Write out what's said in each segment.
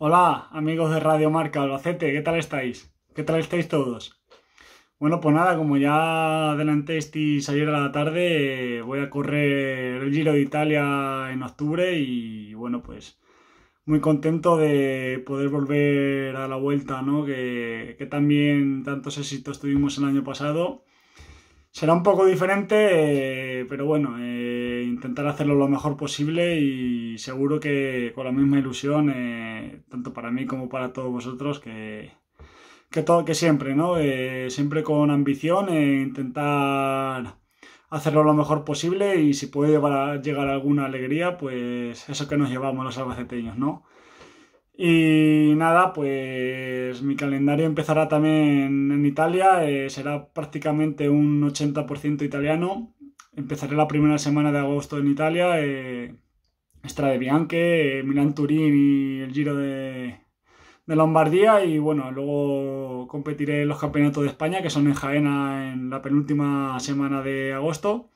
Hola, amigos de Radio Marca Albacete, ¿qué tal estáis? ¿Qué tal estáis todos? Bueno, pues nada, como ya adelantéis ayer a la tarde, voy a correr el Giro de Italia en octubre y bueno, pues muy contento de poder volver a la vuelta, ¿no? Que, que también tantos éxitos tuvimos el año pasado será un poco diferente, eh, pero bueno, eh, intentar hacerlo lo mejor posible y seguro que con la misma ilusión, eh, tanto para mí como para todos vosotros, que, que, todo, que siempre, ¿no? siempre con ambición, intentar hacerlo lo mejor posible y si puede llegar alguna alegría, pues eso que nos llevamos los albaceteños, ¿no? Y nada, pues mi calendario empezará también en Italia, eh, será prácticamente un 80% italiano. Empezaré la primera semana de agosto en Italia, eh, de Bianche, eh, Milan Milán Turín y el Giro de, de Lombardía. Y bueno, luego competiré en los campeonatos de España, que son en Jaena en la penúltima semana de agosto.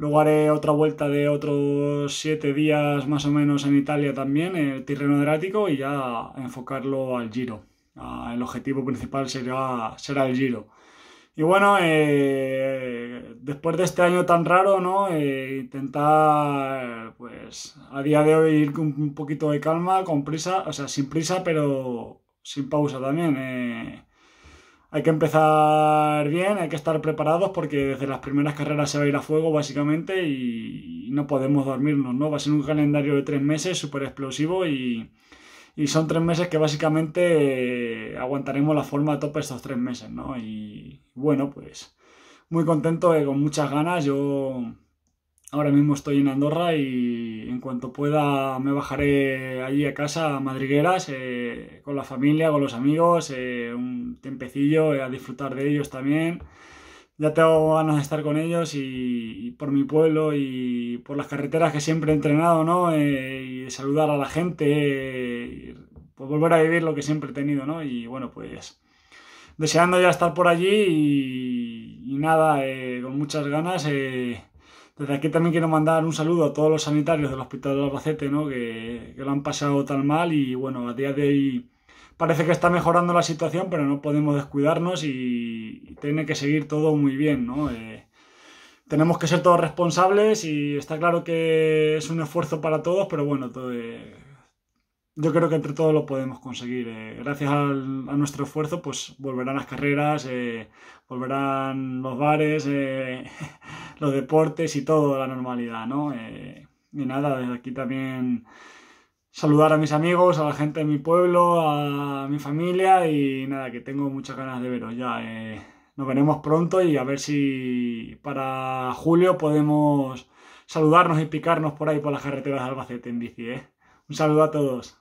Luego haré otra vuelta de otros siete días más o menos en Italia también, en el Tirreno Adriático, y ya enfocarlo al Giro. Ah, el objetivo principal será, será el Giro. Y bueno, eh, después de este año tan raro, ¿no? Eh, intentar, pues, a día de hoy ir con un poquito de calma, con prisa, o sea, sin prisa, pero sin pausa también. Eh, hay que empezar bien, hay que estar preparados porque desde las primeras carreras se va a ir a fuego básicamente y no podemos dormirnos, ¿no? Va a ser un calendario de tres meses súper explosivo y, y, son tres meses que básicamente eh, aguantaremos la forma a tope estos tres meses, ¿no? Y bueno, pues muy contento, eh, con muchas ganas, yo Ahora mismo estoy en Andorra y en cuanto pueda me bajaré allí a casa, a madrigueras, eh, con la familia, con los amigos, eh, un tempecillo, eh, a disfrutar de ellos también. Ya tengo ganas de estar con ellos y, por mi pueblo y por las carreteras que siempre he entrenado, ¿no? y saludar a la gente, y, pues, volver a vivir lo que siempre he tenido, ¿no? Y bueno, pues deseando ya estar por allí y, y nada, con muchas ganas desde aquí también quiero mandar un saludo a todos los sanitarios del Hospital de Albacete, ¿no? Que, lo han pasado tan mal y bueno, a día de hoy parece que está mejorando la situación, pero no podemos descuidarnos y, tiene que seguir todo muy bien, eh, tenemos que ser todos responsables y está claro que es un esfuerzo para todos, pero bueno, eh, yo creo que entre todos lo podemos conseguir. Eh, gracias a nuestro esfuerzo, pues volverán las carreras, volverán los bares. los deportes y todo la normalidad, ¿no? Eh, y nada, desde aquí también saludar a mis amigos, a la gente de mi pueblo, a mi familia y nada, que tengo muchas ganas de veros ya. Eh. nos veremos pronto y a ver si para julio podemos saludarnos y picarnos por ahí por las carreteras de Albacete en bici. ¿eh? Un saludo a todos.